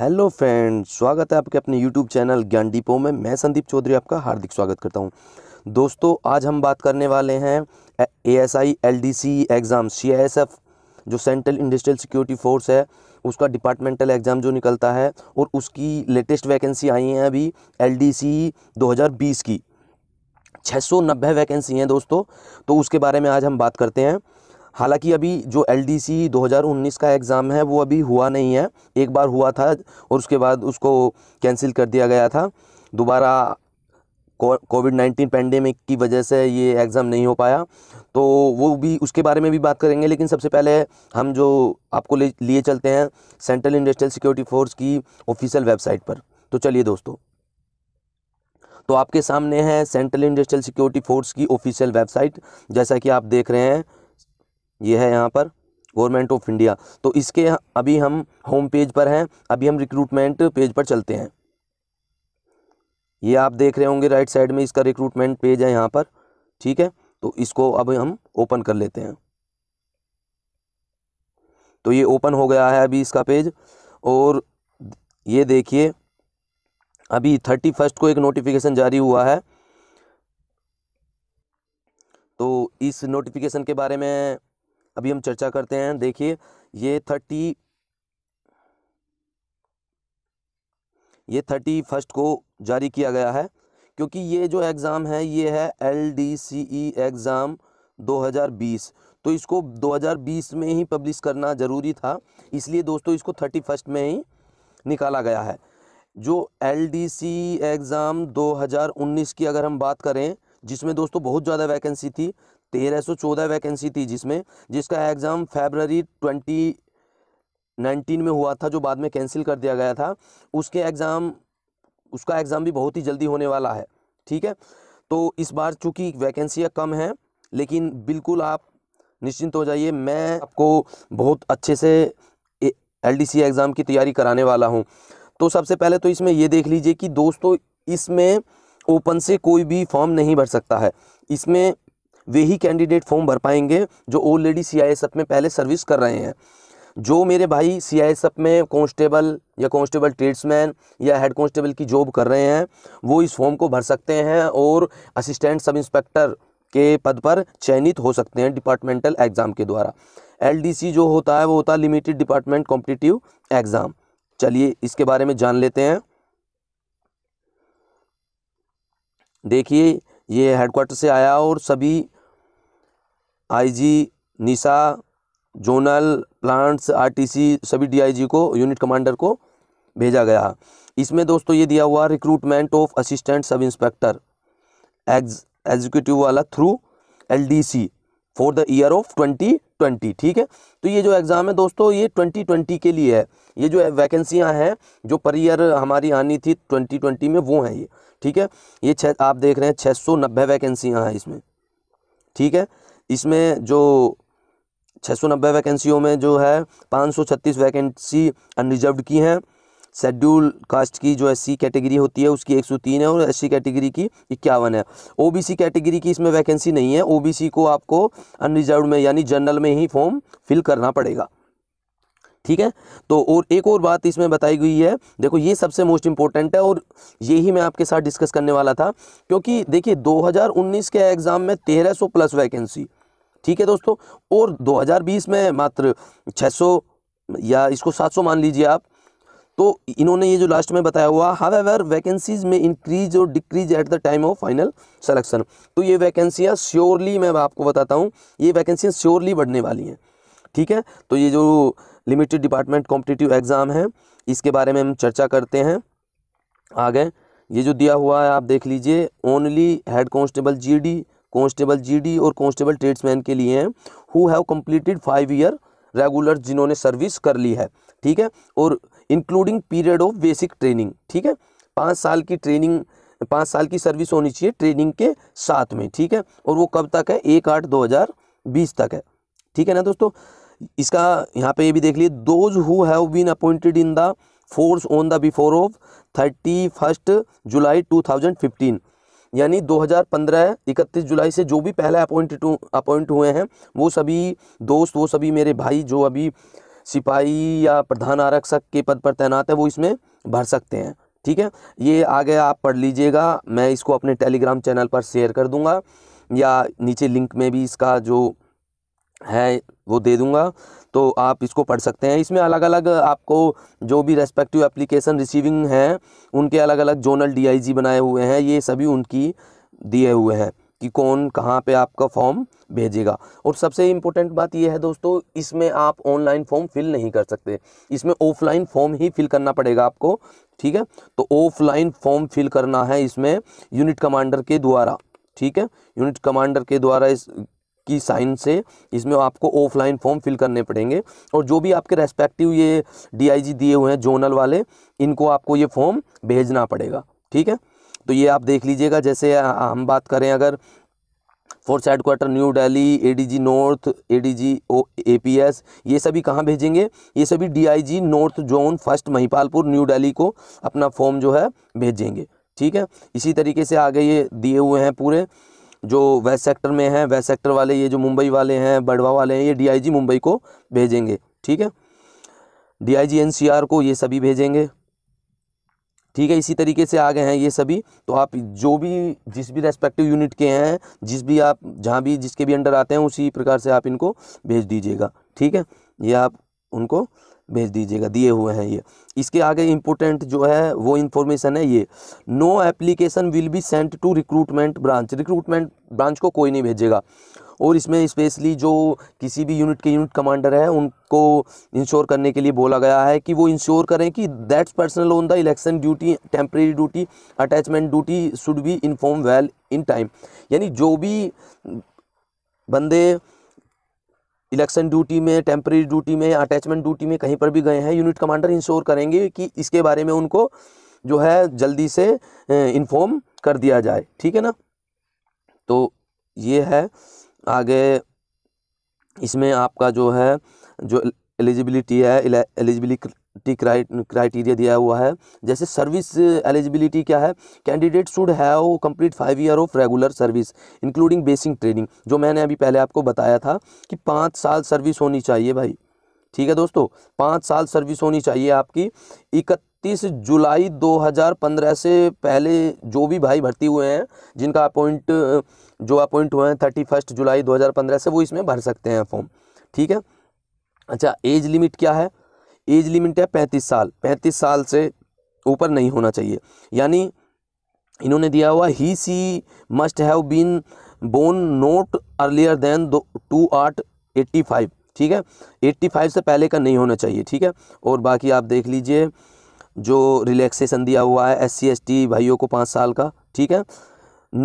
hello friend स्वागत है आपके अपने यूट्यूब चैनल ज्ञान डिपो में मैं संदीप चौधरी आपका हार्दिक स्वागत करता हूं दोस्तों आज हम बात करने वाले हैं A S I L D C exam C S F जो सेंट्रल इंडस्ट्रियल सिक्योरिटी फोर्स है उसका डिपार्टमेंटल एग्ज़ाम जो निकलता है और उसकी लेटेस्ट वैकेंसी आई है अभी एल डी सी दो हज़ार बीस की छः सौ नब्बे वैकेंसी हैं दोस्तों तो उसके बारे में आज हम बात करते हैं हालांकि अभी जो एल 2019 का एग्ज़ाम है वो अभी हुआ नहीं है एक बार हुआ था और उसके बाद उसको कैंसिल कर दिया गया था दोबारा कोविड नाइन्टीन पेंडेमिक की वजह से ये एग्ज़ाम नहीं हो पाया तो वो भी उसके बारे में भी बात करेंगे लेकिन सबसे पहले हम जो आपको ले लिए चलते हैं सेंट्रल इंडस्ट्रियल सिक्योरिटी फोर्स की ऑफिशियल वेबसाइट पर तो चलिए दोस्तों तो आपके सामने है सेंट्रल इंडस्ट्रियल सिक्योरिटी फोर्स की ऑफिशियल वेबसाइट जैसा कि आप देख रहे हैं ये है यहाँ पर गवर्नमेंट ऑफ इंडिया तो इसके अभी हम होम पेज पर हैं अभी हम रिक्रूटमेंट पेज पर चलते हैं ये आप देख रहे होंगे राइट साइड में इसका रिक्रूटमेंट पेज है यहाँ पर ठीक है तो इसको अब हम ओपन कर लेते हैं तो ये ओपन हो गया है अभी इसका पेज और ये देखिए अभी थर्टी फर्स्ट को एक नोटिफिकेशन जारी हुआ है तो इस नोटिफिकेशन के बारे में अभी हम चर्चा करते हैं देखिए ये थर्टी ये थर्टी फर्स्ट को जारी किया गया है क्योंकि ये जो एग्ज़ाम है ये है L D C E exam 2020 तो इसको 2020 में ही पब्लिश करना ज़रूरी था इसलिए दोस्तों इसको थर्टी फर्स्ट में ही निकाला गया है जो एल डी सी एग्ज़ाम 2019 की अगर हम बात करें जिसमें दोस्तों बहुत ज़्यादा वैकेंसी थी तेरह सौ चौदह वैकेंसी थी जिसमें जिसका एग्ज़ाम फेबररी ट्वेंटी नाइनटीन में हुआ था जो बाद में कैंसिल कर दिया गया था उसके एग्ज़ाम उसका एग्ज़ाम भी बहुत ही जल्दी होने वाला है ठीक है तो इस बार चूँकि वैकेंसियाँ कम हैं लेकिन बिल्कुल आप निश्चिंत हो जाइए मैं आपको बहुत अच्छे से एलडीसी एग्ज़ाम की तैयारी कराने वाला हूँ तो सबसे पहले तो इसमें यह देख लीजिए कि दोस्तों इसमें ओपन से कोई भी फॉर्म नहीं भर सकता है इसमें वे ही कैंडिडेट फॉर्म भर पाएंगे जो ऑलरेडी सी आई में पहले सर्विस कर रहे हैं जो मेरे भाई सी आई में कांस्टेबल या कांस्टेबल ट्रेड्समैन या हेड कांस्टेबल की जॉब कर रहे हैं वो इस फॉर्म को भर सकते हैं और असिस्टेंट सब इंस्पेक्टर के पद पर चयनित हो सकते हैं डिपार्टमेंटल एग्ज़ाम के द्वारा एल जो होता है वो होता है लिमिटेड डिपार्टमेंट कॉम्पिटिटिव एग्ज़ाम चलिए इसके बारे में जान लेते हैं देखिए ये हेडक्वार्टर से आया और सभी आईजी निशा जोनल प्लांट्स आरटीसी सभी डीआईजी को यूनिट कमांडर को भेजा गया इसमें दोस्तों ये दिया हुआ recruitment of assistant sub inspector ex executive वाला through LDC for the year of twenty twenty ठीक है तो ये जो एग्ज़ाम है दोस्तों ये ट्वेंटी ट्वेंटी के लिए है ये जो वैकेंसियां हैं जो पर ईयर हमारी आनी थी ट्वेंटी ट्वेंटी में वो हैं ये ठीक है ये छः आप देख रहे हैं छः सौ नब्बे वैकेंसियाँ हैं इसमें ठीक है इसमें जो छः सौ नब्बे वैकेंसियों में जो है पाँच सौ छत्तीस वैकेंसी अनरिजर्व की हैं शेड्यूल कास्ट की जो एससी कैटेगरी होती है उसकी 103 है और एससी कैटेगरी की इक्यावन है ओबीसी कैटेगरी की इसमें वैकेंसी नहीं है ओबीसी को आपको अनरिजर्व में यानी जनरल में ही फॉर्म फिल करना पड़ेगा ठीक है तो और एक और बात इसमें बताई गई है देखो ये सबसे मोस्ट इम्पोर्टेंट है और यही मैं आपके साथ डिस्कस करने वाला था क्योंकि देखिए 2019 के एग्ज़ाम में 1300 प्लस वैकेंसी ठीक है दोस्तों और 2020 में मात्र 600 या इसको 700 मान लीजिए आप तो इन्होंने ये जो लास्ट में बताया हुआ हाव एवर वैकेंसीज में इंक्रीज और decrease at the time of final selection तो ये वैकेंसियाँ श्योरली मैं आपको बताता हूँ ये वैकेंसियाँ श्योरली बढ़ने वाली हैं ठीक है तो ये जो लिमिटेड डिपार्टमेंट कॉम्पिटिटिव एग्ज़ाम है इसके बारे में हम चर्चा करते हैं आगे ये जो दिया हुआ है आप देख लीजिए only head constable GD constable GD और कॉन्स्टेबल ट्रेड्समैन के लिए हैं who have completed five year regular जिन्होंने सर्विस कर ली है ठीक है और including period of basic training ठीक है पाँच साल की ट्रेनिंग पाँच साल की सर्विस होनी चाहिए ट्रेनिंग के साथ में ठीक है और वो कब तक है एक आठ दो हज़ार बीस तक है ठीक है ना दोस्तों इसका यहाँ पे ये भी देख लिए those who have been appointed in the force on the before of thirty first July two thousand fifteen यानी 2015 31 जुलाई से जो भी पहले अपॉइंट अपॉइंट हुए हैं वो सभी दोस्त वो सभी मेरे भाई जो अभी सिपाही या प्रधान आरक्षक के पद पर तैनात है वो इसमें भर सकते हैं ठीक है ये आ गया आप पढ़ लीजिएगा मैं इसको अपने टेलीग्राम चैनल पर शेयर कर दूंगा या नीचे लिंक में भी इसका जो है वो दे दूंगा तो आप इसको पढ़ सकते हैं इसमें अलग अलग आपको जो भी रेस्पेक्टिव एप्लीकेशन रिसीविंग हैं उनके अलग अलग जोनल डीआईजी बनाए हुए हैं ये सभी उनकी दिए हुए हैं कि कौन कहाँ पे आपका फॉर्म भेजेगा और सबसे इम्पोर्टेंट बात यह है दोस्तों इसमें आप ऑनलाइन फॉर्म फिल नहीं कर सकते इसमें ऑफलाइन फॉर्म ही फिल करना पड़ेगा आपको ठीक है तो ऑफलाइन फॉर्म फिल करना है इसमें यूनिट कमांडर के द्वारा ठीक है यूनिट कमांडर के द्वारा इस की साइन से इसमें आपको ऑफलाइन फॉर्म फिल करने पड़ेंगे और जो भी आपके रेस्पेक्टिव ये डीआईजी दिए हुए हैं जोनल वाले इनको आपको ये फॉर्म भेजना पड़ेगा ठीक है तो ये आप देख लीजिएगा जैसे हम बात करें अगर fourth headquarter new Delhi ADG north ADG O APS ये सभी कहाँ भेजेंगे ये सभी DIG north zone first Mahipalpur new Delhi को अपना फॉर्म जो है भेजेंगे ठीक है इसी तरीके से आगे ये दिए हुए हैं पूरे जो वेस्ट सेक्टर में हैं वेस्ट सेक्टर वाले ये जो मुंबई वाले हैं बड़वा वाले हैं ये डीआईजी मुंबई को भेजेंगे ठीक है डीआईजी एनसीआर को ये सभी भेजेंगे ठीक है इसी तरीके से आ गए हैं ये सभी तो आप जो भी जिस भी रेस्पेक्टिव यूनिट के हैं जिस भी आप जहाँ भी जिसके भी अंडर आते हैं उसी प्रकार से आप इनको भेज दीजिएगा ठीक है ये आप उनको भेज दीजिएगा दिए हुए हैं ये इसके आगे इम्पोर्टेंट जो है वो इन्फॉर्मेशन है ये no application will be sent to recruitment branch recruitment branch को कोई नहीं भेजेगा और इसमें स्पेशली जो किसी भी यूनिट के यूनिट कमांडर है उनको इंश्योर करने के लिए बोला गया है कि वो इंश्योर करें कि that's personnel on the election duty temporary duty attachment duty should be inform well in time यानी जो भी बंदे इलेक्शन ड्यूटी में टेम्प्रेरी ड्यूटी में अटैचमेंट ड्यूटी में कहीं पर भी गए हैं यूनिट कमांडर इंश्योर करेंगे कि इसके बारे में उनको जो है जल्दी से इन्फॉर्म कर दिया जाए ठीक है ना तो ये है आगे इसमें आपका जो है जो एलिजिबिलिटी है एलिजिबिलिटी टी क्राइटेरिया दिया हुआ है जैसे सर्विस एलिजिबिलिटी क्या है candidate should have complete five year of regular service including basic training जो मैंने अभी पहले आपको बताया था कि पाँच साल सर्विस होनी चाहिए भाई ठीक है दोस्तों पाँच साल सर्विस होनी चाहिए आपकी इकतीस जुलाई 2015 से पहले जो भी भाई भर्ती हुए हैं जिनका अपॉइंट जो अपॉइंट हुए हैं थर्टी फर्स्ट जुलाई पंद्रह से वो इसमें भर सकते हैं फॉर्म ठीक है अच्छा एज लिमिट क्या है एज लिमिट है पैंतीस साल पैंतीस साल से ऊपर नहीं होना चाहिए यानी इन्होंने दिया हुआ ही she must have been born not earlier than दो टू आठ एट्टी फाइव ठीक है एट्टी फाइव से पहले का नहीं होना चाहिए ठीक है और बाकी आप देख लीजिए जो रिलैक्सेशन दिया हुआ है एस सी भाइयों को पाँच साल का ठीक है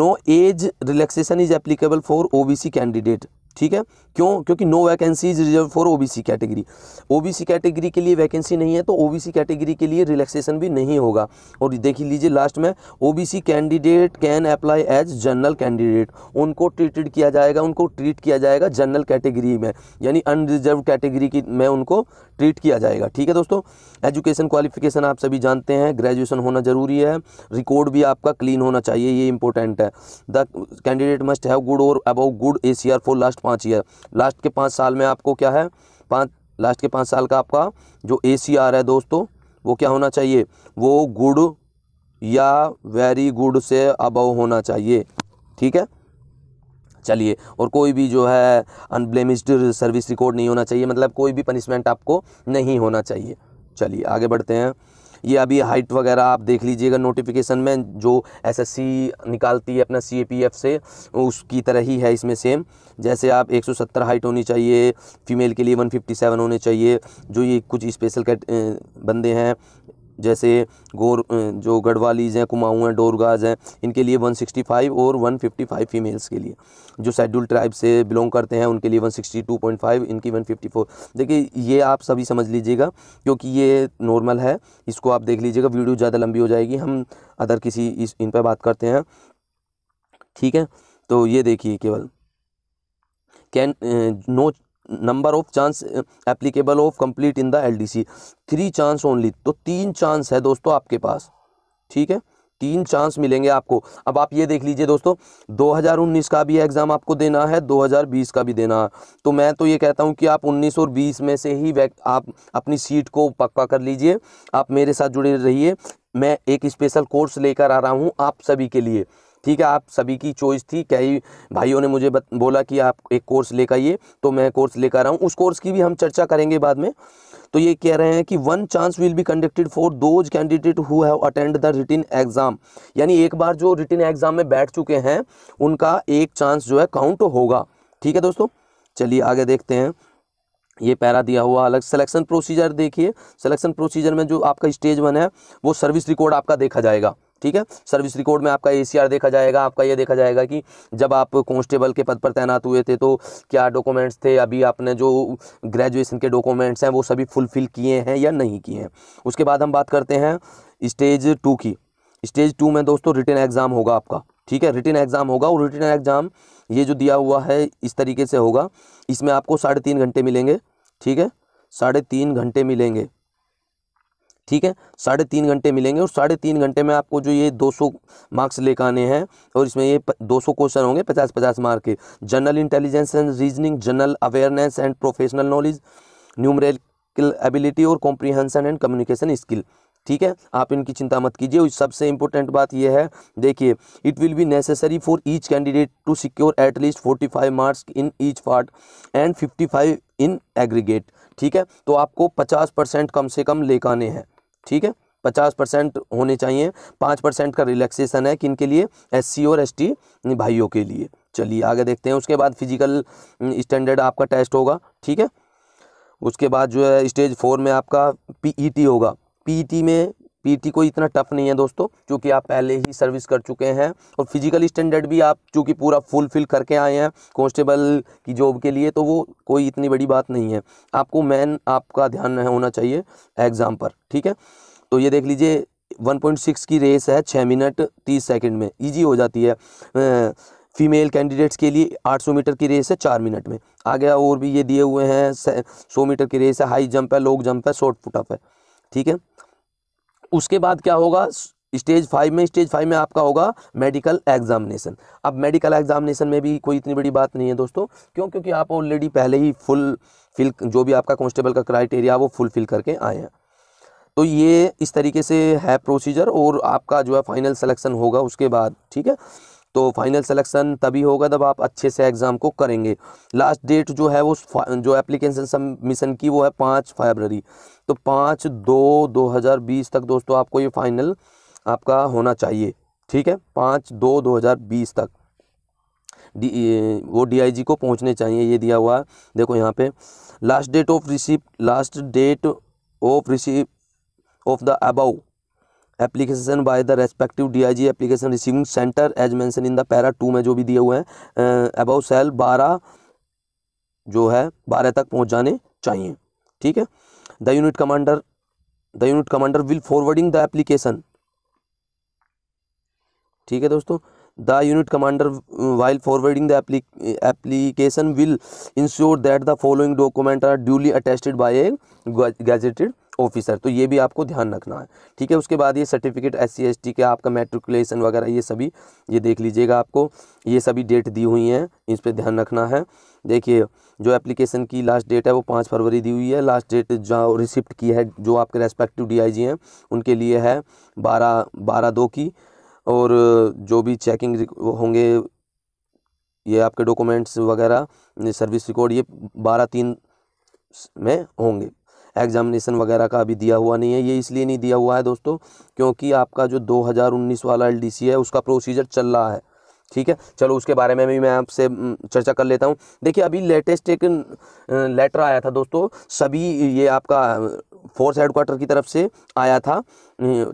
no age relaxation is applicable for OBC candidate ठीक है क्यों क्योंकि no vacancy is reserve for OBC category OBC category के लिए वैकेंसी नहीं है तो ओबीसी कैटेगरी के लिए रिलैक्सेशन भी नहीं होगा और देख लीजिए लास्ट में OBC candidate can apply as general candidate उनको ट्रीटेड किया जाएगा उनको ट्रीट किया जाएगा जनरल कैटेगरी में यानी अनरिजर्व कैटेगरी की में उनको ट्रीट किया जाएगा ठीक है दोस्तों एजुकेशन क्वालिफिकेशन आप सभी जानते हैं ग्रेजुएशन होना जरूरी है रिकॉर्ड भी आपका क्लीन होना चाहिए ये इंपॉर्टेंट है the candidate must have good और above good A for last पाँच ईयर लास्ट के पाँच साल में आपको क्या है पाँच लास्ट के पाँच साल का आपका जो ए सी आर है दोस्तों वो क्या होना चाहिए वो गुड या वेरी गुड से अबव होना चाहिए ठीक है चलिए और कोई भी जो है अनब्लेमिस्ड सर्विस रिकॉर्ड नहीं होना चाहिए मतलब कोई भी पनिशमेंट आपको नहीं होना चाहिए चलिए आगे बढ़ते हैं ये अभी हाइट वगैरह आप देख लीजिएगा नोटिफिकेशन में जो एसएससी निकालती है अपना सीएपीएफ से उसकी तरह ही है इसमें सेम जैसे आप 170 हाइट होनी चाहिए फीमेल के लिए 157 होने चाहिए जो ये कुछ स्पेशल बंदे हैं जैसे गोर जो गढ़वालीज़ हैं कुमाऊँ हैं डोरगाज हैं इनके लिए 165 और 155 फीमेल्स के लिए जो शेड्यूल ट्राइब से बिलोंग करते हैं उनके लिए 162.5 इनकी 154 देखिए ये आप सभी समझ लीजिएगा क्योंकि ये नॉर्मल है इसको आप देख लीजिएगा वीडियो ज़्यादा लंबी हो जाएगी हम अदर किसी इस इन पर बात करते हैं ठीक है तो ये देखिए केवल can no number of chance applicable of complete in the LDC three chance only तो तीन चांस है दोस्तों आपके पास ठीक है तीन चांस मिलेंगे आपको अब आप ये देख लीजिए दोस्तों 2019 का भी एग्ज़ाम आपको देना है 2020 का भी देना है तो मैं तो ये कहता हूँ कि आप 19 और 20 में से ही आप अपनी सीट को पक्का कर लीजिए आप मेरे साथ जुड़े रहिए मैं एक स्पेशल कोर्स लेकर आ रहा हूँ आप सभी के लिए ठीक है आप सभी की चॉइस थी कई भाइयों ने मुझे बोला कि आप एक कोर्स लेकर आइए तो मैं कोर्स लेकर आऊँ उस कोर्स की भी हम चर्चा करेंगे बाद में तो ये कह रहे हैं कि one chance will be conducted for those candidate who have attend the written exam यानी एक बार जो रिटिन एग्ज़ाम में बैठ चुके हैं उनका एक चांस जो है काउंट होगा ठीक है दोस्तों चलिए आगे देखते हैं ये पैरा दिया हुआ अलग सिलेक्शन प्रोसीजर देखिए सिलेक्शन प्रोसीजर में जो आपका स्टेज वन है वो सर्विस रिकॉर्ड आपका देखा जाएगा ठीक है सर्विस रिकॉर्ड में आपका एसीआर देखा जाएगा आपका ये देखा जाएगा कि जब आप कांस्टेबल के पद पर तैनात हुए थे तो क्या डॉक्यूमेंट्स थे अभी आपने जो ग्रेजुएशन के डॉक्यूमेंट्स हैं वो सभी फुलफ़िल किए हैं या नहीं किए हैं उसके बाद हम बात करते हैं स्टेज टू की स्टेज टू में दोस्तों रिटर्न एग्ज़ाम होगा आपका ठीक है रिटर्न एग्ज़ाम होगा और रिटर्न एग्ज़ाम ये जो दिया हुआ है इस तरीके से होगा इसमें आपको साढ़े तीन घंटे मिलेंगे ठीक है साढ़े तीन घंटे मिलेंगे ठीक है साढ़े तीन घंटे मिलेंगे और साढ़े तीन घंटे में आपको जो ये 200 मार्क्स लेकर आने हैं और इसमें ये 200 क्वेश्चन होंगे 50-50 मार्क के general intelligence and reasoning general awareness and professional knowledge numerical ability और कॉम्प्रीहेंशन एंड कम्युनिकेशन स्किल ठीक है आप इनकी चिंता मत कीजिए और सबसे इंपॉर्टेंट बात यह है देखिए it will be necessary for each candidate to secure at least forty five marks in each part and fifty five in aggregate ठीक है तो आपको पचास परसेंट कम से कम लेकर आने हैं ठीक है पचास परसेंट होने चाहिए पाँच परसेंट का रिलैक्सेशन है किन के लिए एससी और एसटी भाइयों के लिए चलिए आगे देखते हैं उसके बाद फिजिकल स्टैंडर्ड हम्म, आपका टेस्ट होगा ठीक है उसके बाद जो है स्टेज फोर में आपका पीईटी e होगा पीईटी e में पीटी कोई इतना टफ नहीं है दोस्तों क्योंकि आप पहले ही सर्विस कर चुके हैं और फिजिकल स्टैंडर्ड भी आप चूँकि पूरा फुलफिल करके आए हैं कॉन्स्टेबल की जॉब के लिए तो वो कोई इतनी बड़ी बात नहीं है आपको मैन आपका ध्यान होना चाहिए एग्ज़ाम पर ठीक है तो ये देख लीजिए 1.6 की रेस है छः मिनट तीस सेकंड में इजी हो जाती है फीमेल कैंडिडेट्स के लिए 800 मीटर की रेस है चार मिनट में आ गया और भी ये दिए हुए हैं 100 मीटर की रेस है हाई जंप है लॉन्ग जंप है शॉर्ट पुटअप है ठीक है उसके बाद क्या होगा स्टेज फाइव में स्टेज फाइव में आपका होगा मेडिकल एग्जामिनेशन अब मेडिकल एग्जामिनेशन में भी कोई इतनी बड़ी बात नहीं है दोस्तों क्यों क्योंकि आप ऑलरेडी पहले ही फुल फिल जो भी आपका कॉन्स्टेबल का क्राइटेरिया वो फुलफिल करके आए हैं तो ये इस तरीके से है प्रोसीजर और आपका जो है फाइनल सिलेक्शन होगा उसके बाद ठीक है तो फाइनल सिलेक्शन तभी होगा जब आप अच्छे से एग्ज़ाम को करेंगे लास्ट डेट जो है वो जो एप्लीकेशन सबमिशन की वो है पाँच फरवरी तो पाँच दो दो हज़ार बीस तक दोस्तों आपको ये फाइनल आपका होना चाहिए ठीक है पाँच दो दो हज़ार बीस तक डी वो डी को पहुँचने चाहिए ये दिया हुआ देखो यहाँ पे last date of receipt last date of receipt of the above application by the respective DIG application receiving centre as mention in the para two में जो भी दिए हुए हैं अबाउ सेल बारह जो है बारह तक पहुँच जाने चाहिए ठीक है the unit commander the unit commander will forwarding the application ठीक है दोस्तों the unit commander while forwarding the application will ensure that the following document are duly attested by a gazetted officer तो ये भी आपको ध्यान रखना है ठीक है उसके बाद ये certificate S C S T आपका मेट्रिकुलेशन वगैरह ये सभी ये देख लीजिएगा आपको ये सभी डेट दी हुई हैं इस पर ध्यान रखना है देखिए जो एप्लीकेशन की लास्ट डेट है वो पाँच फरवरी दी हुई है लास्ट डेट जो रिसिप्ट की है जो आपके रेस्पेक्टिव डी आई जी हैं उनके लिए है बारह बारह दो की और जो भी चेकिंग होंगे ये आपके डॉक्यूमेंट्स वगैरह सर्विस रिकॉर्ड ये बारह तीन में होंगे एग्ज़ामिनेशन वगैरह का अभी दिया हुआ नहीं है ये इसलिए नहीं दिया हुआ है दोस्तों क्योंकि आपका जो 2019 वाला एल है उसका प्रोसीजर चल रहा है ठीक है चलो उसके बारे में भी मैं आपसे चर्चा कर लेता हूँ देखिए अभी लेटेस्ट एक लेटर आया था दोस्तों सभी ये आपका फोर्स हेडक्वार्टर की तरफ से आया था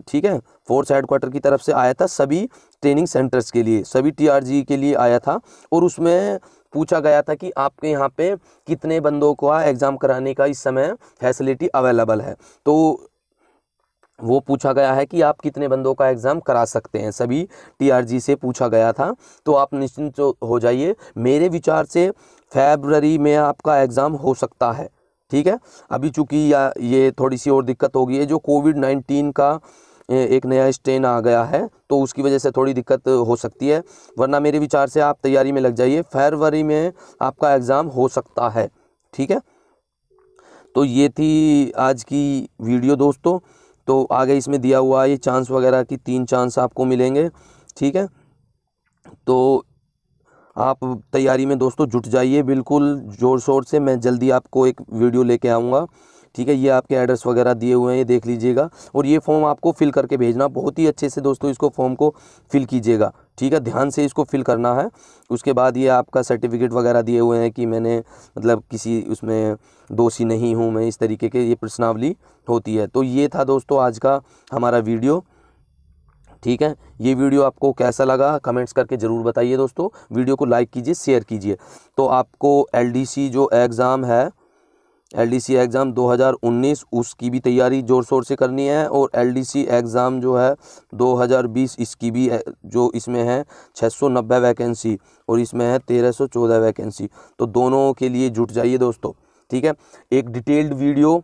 ठीक है फोर्स हेडक्वार्टर की तरफ से आया था सभी ट्रेनिंग सेंटर्स के लिए सभी टीआरजी के लिए आया था और उसमें पूछा गया था कि आपके यहाँ पे कितने बंदों को एग्ज़ाम कराने का इस समय फैसिलिटी अवेलेबल है तो वो पूछा गया है कि आप कितने बंदों का एग्ज़ाम करा सकते हैं सभी टीआरजी से पूछा गया था तो आप निश्चिंत हो जाइए मेरे विचार से फेबररी में आपका एग्ज़ाम हो सकता है ठीक है अभी चूँकि ये थोड़ी सी और दिक्कत होगी है जो कोविड नाइन्टीन का एक नया स्ट्रेन आ गया है तो उसकी वजह से थोड़ी दिक्कत हो सकती है वरना मेरे विचार से आप तैयारी में लग जाइए फरवरी में आपका एग्ज़ाम हो सकता है ठीक है तो ये थी आज की वीडियो दोस्तों तो आगे इसमें दिया हुआ ये चांस वगैरह की तीन चांस आपको मिलेंगे ठीक है तो आप तैयारी में दोस्तों जुट जाइए बिल्कुल ज़ोर शोर से मैं जल्दी आपको एक वीडियो लेके आऊँगा ठीक है ये आपके एड्रेस वगैरह दिए हुए हैं ये देख लीजिएगा और ये फॉर्म आपको फिल करके भेजना बहुत ही अच्छे से दोस्तों इसको फॉर्म को फिल कीजिएगा ठीक है ध्यान से इसको फिल करना है उसके बाद ये आपका सर्टिफिकेट वगैरह दिए हुए हैं कि मैंने मतलब किसी उसमें दोषी नहीं हूँ मैं इस तरीके के ये प्रश्नावली होती है तो ये था दोस्तों आज का हमारा वीडियो ठीक है ये वीडियो आपको कैसा लगा कमेंट्स करके ज़रूर बताइए दोस्तों वीडियो को लाइक कीजिए शेयर कीजिए तो आपको एलडीसी जो एग्ज़ाम है एलडीसी एग्ज़ाम 2019 उसकी भी तैयारी ज़ोर शोर से करनी है और एलडीसी एग्ज़ाम जो है 2020 इसकी भी जो इसमें है 690 वैकेंसी और इसमें है 1314 वैकेंसी तो दोनों के लिए जुट जाइए दोस्तों ठीक है एक डिटेल्ड वीडियो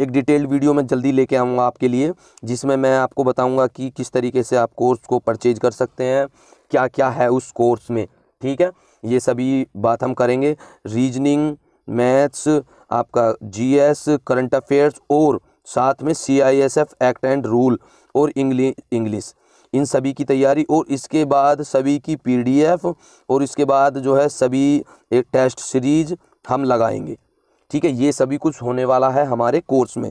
एक डिटेल्ड वीडियो मैं जल्दी लेके आऊँगा आपके लिए जिसमें मैं आपको बताऊँगा कि किस तरीके से आप कोर्स को परचेज कर सकते हैं क्या क्या है उस कोर्स में ठीक है ये सभी बात हम करेंगे रीजनिंग मैथ्स आपका जीएस करंट अफेयर्स और साथ में सीआईएसएफ एक्ट एंड रूल और इंग्लिश इन सभी की तैयारी और इसके बाद सभी की पीडीएफ और इसके बाद जो है सभी एक टेस्ट सीरीज हम लगाएंगे ठीक है ये सभी कुछ होने वाला है हमारे कोर्स में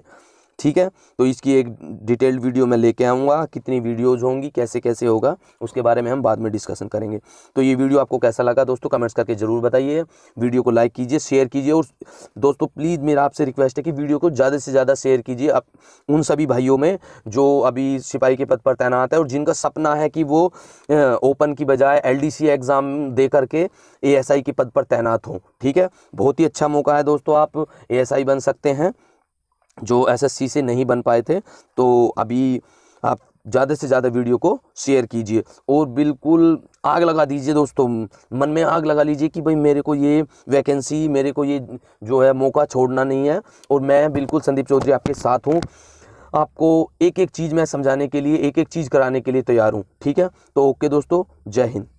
ठीक है तो इसकी एक डिटेल्ड वीडियो मैं लेके आऊँगा कितनी वीडियोज़ होंगी कैसे कैसे होगा उसके बारे में हम बाद में डिस्कशन करेंगे तो ये वीडियो आपको कैसा लगा दोस्तों कमेंट्स करके ज़रूर बताइए वीडियो को लाइक कीजिए शेयर कीजिए और दोस्तों प्लीज़ मेरा आपसे रिक्वेस्ट है कि वीडियो को ज़्यादा से ज़्यादा शेयर कीजिए आप उन सभी भाइयों में जो अभी सिपाही के पद पर तैनात है और जिनका सपना है कि वो ओपन की बजाय एल एग्ज़ाम दे करके ए के पद पर तैनात हों ठीक है बहुत ही अच्छा मौका है दोस्तों आप ए बन सकते हैं जो एसएससी से नहीं बन पाए थे तो अभी आप ज़्यादा से ज़्यादा वीडियो को शेयर कीजिए और बिल्कुल आग लगा दीजिए दोस्तों मन में आग लगा लीजिए कि भाई मेरे को ये वैकेंसी मेरे को ये जो है मौका छोड़ना नहीं है और मैं बिल्कुल संदीप चौधरी आपके साथ हूँ आपको एक एक चीज़ मैं समझाने के लिए एक एक चीज़ कराने के लिए तैयार हूँ ठीक है तो ओके दोस्तों जय हिंद